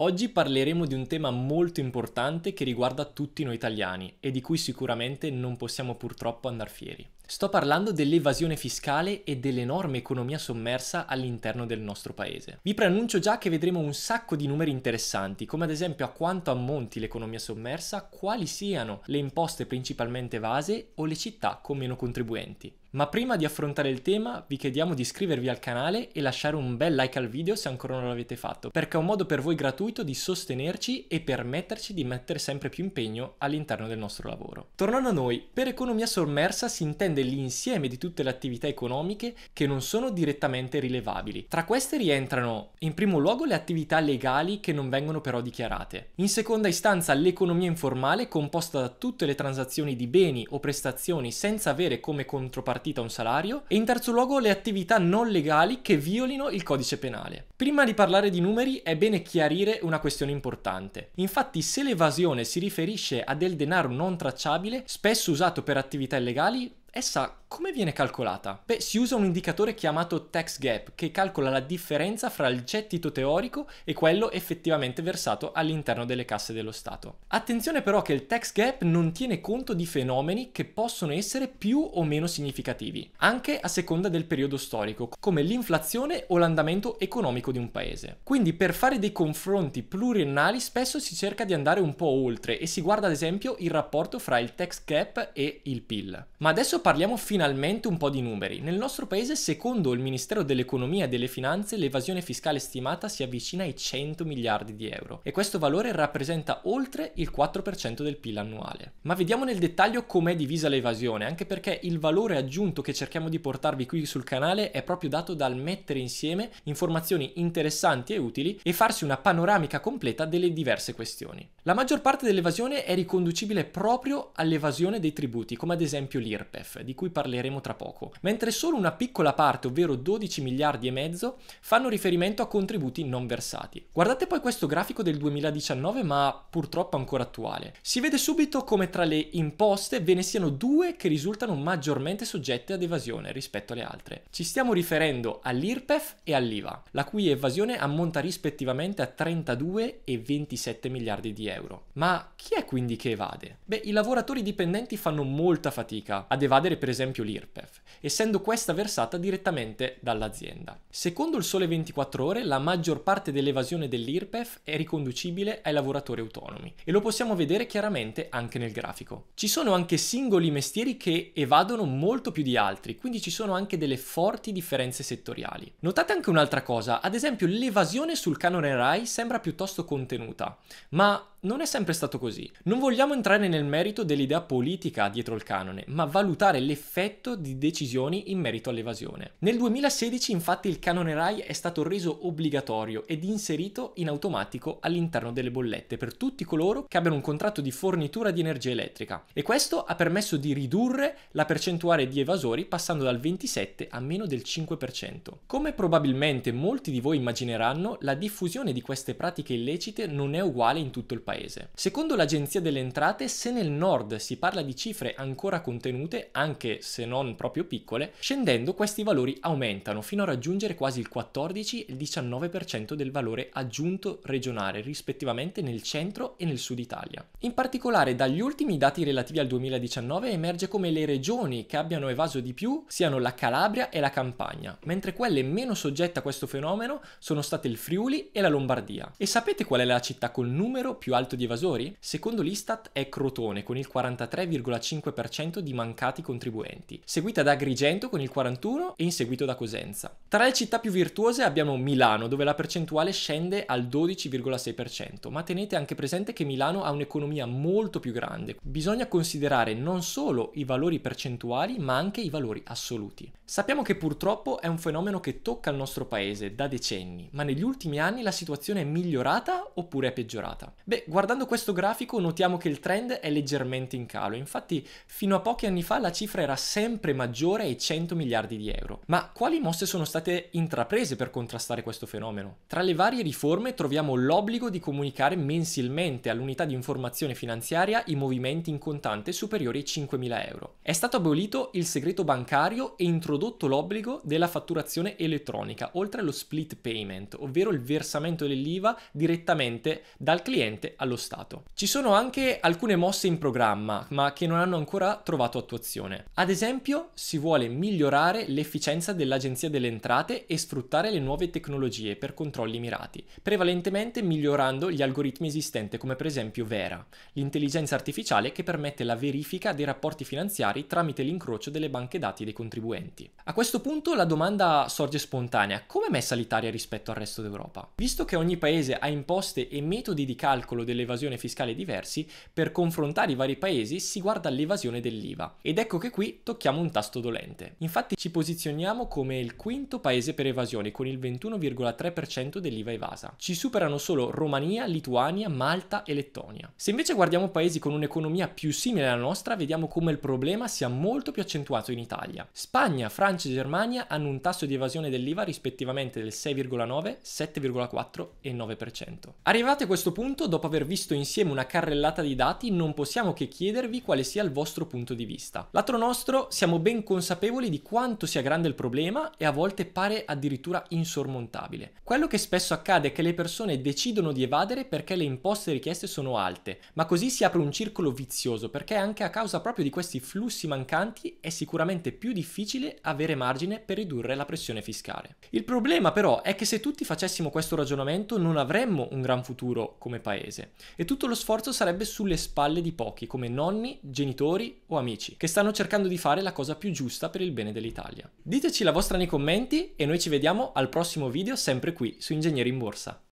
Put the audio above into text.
Oggi parleremo di un tema molto importante che riguarda tutti noi italiani e di cui sicuramente non possiamo purtroppo andar fieri. Sto parlando dell'evasione fiscale e dell'enorme economia sommersa all'interno del nostro paese. Vi preannuncio già che vedremo un sacco di numeri interessanti, come ad esempio a quanto ammonti l'economia sommersa, quali siano le imposte principalmente evase o le città con meno contribuenti. Ma prima di affrontare il tema vi chiediamo di iscrivervi al canale e lasciare un bel like al video se ancora non l'avete fatto, perché è un modo per voi gratuito di sostenerci e permetterci di mettere sempre più impegno all'interno del nostro lavoro. Tornando a noi, per economia sommersa si intende comprende l'insieme di tutte le attività economiche che non sono direttamente rilevabili. Tra queste rientrano in primo luogo le attività legali che non vengono però dichiarate, in seconda istanza l'economia informale composta da tutte le transazioni di beni o prestazioni senza avere come contropartita un salario e in terzo luogo le attività non legali che violino il codice penale. Prima di parlare di numeri è bene chiarire una questione importante. Infatti se l'evasione si riferisce a del denaro non tracciabile, spesso usato per attività illegali, es s a come viene calcolata? Beh, si usa un indicatore chiamato tax gap che calcola la differenza fra il gettito teorico e quello effettivamente versato all'interno delle casse dello Stato. Attenzione però che il tax gap non tiene conto di fenomeni che possono essere più o meno significativi, anche a seconda del periodo storico, come l'inflazione o l'andamento economico di un paese. Quindi per fare dei confronti pluriennali spesso si cerca di andare un po' oltre e si guarda ad esempio il rapporto fra il tax gap e il PIL. Ma adesso parliamo finalmente finalmente un po' di numeri. Nel nostro paese, secondo il Ministero dell'Economia e delle Finanze, l'evasione fiscale stimata si avvicina ai 100 miliardi di euro e questo valore rappresenta oltre il 4% del PIL annuale. Ma vediamo nel dettaglio com'è divisa l'evasione, anche perché il valore aggiunto che cerchiamo di portarvi qui sul canale è proprio dato dal mettere insieme informazioni interessanti e utili e farsi una panoramica completa delle diverse questioni. La maggior parte dell'evasione è riconducibile proprio all'evasione dei tributi, come ad esempio l'IRPEF, di cui parliamo parleremo tra poco, mentre solo una piccola parte, ovvero 12 miliardi e mezzo, fanno riferimento a contributi non versati. Guardate poi questo grafico del 2019 ma purtroppo ancora attuale. Si vede subito come tra le imposte ve ne siano due che risultano maggiormente soggette ad evasione rispetto alle altre. Ci stiamo riferendo all'IRPEF e all'IVA, la cui evasione ammonta rispettivamente a 32 e 27 miliardi di euro. Ma chi è quindi che evade? Beh, i lavoratori dipendenti fanno molta fatica ad evadere per esempio esempio l'IRPEF, essendo questa versata direttamente dall'azienda. Secondo il Sole 24 Ore, la maggior parte dell'evasione dell'IRPEF è riconducibile ai lavoratori autonomi e lo possiamo vedere chiaramente anche nel grafico. Ci sono anche singoli mestieri che evadono molto più di altri, quindi ci sono anche delle forti differenze settoriali. Notate anche un'altra cosa, ad esempio l'evasione sul canone RAI sembra piuttosto contenuta, ma non è sempre stato così. Non vogliamo entrare nel merito dell'idea politica dietro il canone, ma valutare l'effetto di decisioni in merito all'evasione. Nel 2016 infatti il canone RAI è stato reso obbligatorio ed inserito in automatico all'interno delle bollette per tutti coloro che abbiano un contratto di fornitura di energia elettrica e questo ha permesso di ridurre la percentuale di evasori passando dal 27 a meno del 5%. Come probabilmente molti di voi immagineranno, la diffusione di queste pratiche illecite non è uguale in tutto il paese paese. Secondo l'Agenzia delle Entrate, se nel nord si parla di cifre ancora contenute, anche se non proprio piccole, scendendo questi valori aumentano fino a raggiungere quasi il 14 e il 19% del valore aggiunto regionale, rispettivamente nel centro e nel sud Italia. In particolare, dagli ultimi dati relativi al 2019 emerge come le regioni che abbiano evaso di più siano la Calabria e la Campania, mentre quelle meno soggette a questo fenomeno sono state il Friuli e la Lombardia. E sapete qual è la città col numero più alto alto di evasori? Secondo l'Istat è Crotone con il 43,5% di mancati contribuenti, seguita da Agrigento con il 41% e in seguito da Cosenza. Tra le città più virtuose abbiamo Milano, dove la percentuale scende al 12,6%, ma tenete anche presente che Milano ha un'economia molto più grande. Bisogna considerare non solo i valori percentuali, ma anche i valori assoluti. Sappiamo che purtroppo è un fenomeno che tocca il nostro paese da decenni, ma negli ultimi anni la situazione è migliorata oppure è peggiorata? Beh, guardando questo grafico notiamo che il trend è leggermente in calo, infatti fino a pochi anni fa la cifra era sempre maggiore ai 100 miliardi di euro. Ma quali mosse sono state intraprese per contrastare questo fenomeno? Tra le varie riforme troviamo l'obbligo di comunicare mensilmente all'unità di informazione finanziaria i movimenti in contante superiori ai 5.000 euro. È stato abolito il segreto bancario e introdotto l'obbligo della fatturazione elettronica, oltre allo split payment, ovvero il versamento dell'IVA direttamente dal cliente allo Stato. Ci sono anche alcune mosse in programma, ma che non hanno ancora trovato attuazione. Ad esempio, si vuole migliorare l'efficienza dell'Agenzia delle Entrate e sfruttare le nuove tecnologie per controlli mirati, prevalentemente migliorando gli algoritmi esistenti come per esempio Vera, l'intelligenza artificiale che permette la verifica dei rapporti finanziari tramite l'incrocio delle banche dati dei contribuenti. A questo punto la domanda sorge spontanea, come è messa l'Italia rispetto al resto d'Europa? Visto che ogni paese ha imposte e metodi di calcolo dell'evasione fiscale diversi, per confrontare i vari paesi si guarda l'evasione dell'IVA. Ed ecco che qui tocchiamo un tasto dolente. Infatti ci posizioniamo come il quinto paese per evasione con il 21,3% dell'IVA evasa. Ci superano solo Romania, Lituania, Malta e Lettonia. Se invece guardiamo paesi con un'economia più simile alla nostra, vediamo come il problema sia molto più accentuato in Italia. Spagna, Francia e Germania hanno un tasso di evasione dell'IVA rispettivamente del 6,9, 7,4 e 9%. Arrivati a questo punto, dopo aver aver visto insieme una carrellata di dati non possiamo che chiedervi quale sia il vostro punto di vista. L'altro nostro siamo ben consapevoli di quanto sia grande il problema e a volte pare addirittura insormontabile. Quello che spesso accade è che le persone decidono di evadere perché le imposte richieste sono alte, ma così si apre un circolo vizioso perché anche a causa proprio di questi flussi mancanti è sicuramente più difficile avere margine per ridurre la pressione fiscale. Il problema però è che se tutti facessimo questo ragionamento non avremmo un gran futuro come paese e tutto lo sforzo sarebbe sulle spalle di pochi come nonni, genitori o amici che stanno cercando di fare la cosa più giusta per il bene dell'Italia. Diteci la vostra nei commenti e noi ci vediamo al prossimo video sempre qui su Ingegneri in Borsa.